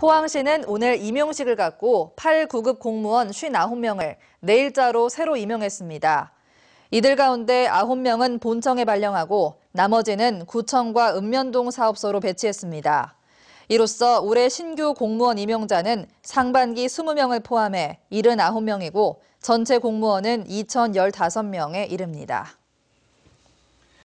포항시는 오늘 임용식을 갖고 8, 9급 공무원 59명을 내일자로 새로 임용했습니다. 이들 가운데 9명은 본청에 발령하고 나머지는 구청과 읍면동 사업소로 배치했습니다. 이로써 올해 신규 공무원 임용자는 상반기 20명을 포함해 79명이고 전체 공무원은 2,015명에 이릅니다.